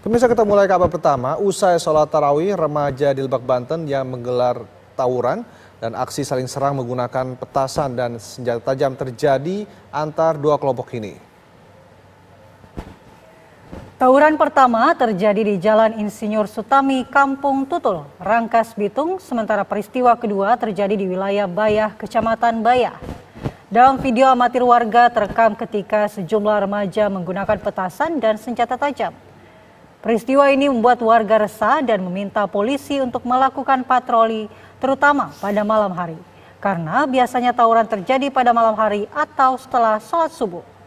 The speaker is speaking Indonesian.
Pemirsa kita mulai kabar pertama, usai sholat tarawih remaja di Lebak Banten yang menggelar tawuran dan aksi saling serang menggunakan petasan dan senjata tajam terjadi antar dua kelompok ini. Tawuran pertama terjadi di Jalan Insinyur Sutami, Kampung Tutul, Rangkas Bitung, sementara peristiwa kedua terjadi di wilayah Bayah, Kecamatan Bayah. Dalam video amatir warga terekam ketika sejumlah remaja menggunakan petasan dan senjata tajam. Peristiwa ini membuat warga resah dan meminta polisi untuk melakukan patroli, terutama pada malam hari. Karena biasanya tawuran terjadi pada malam hari atau setelah sholat subuh.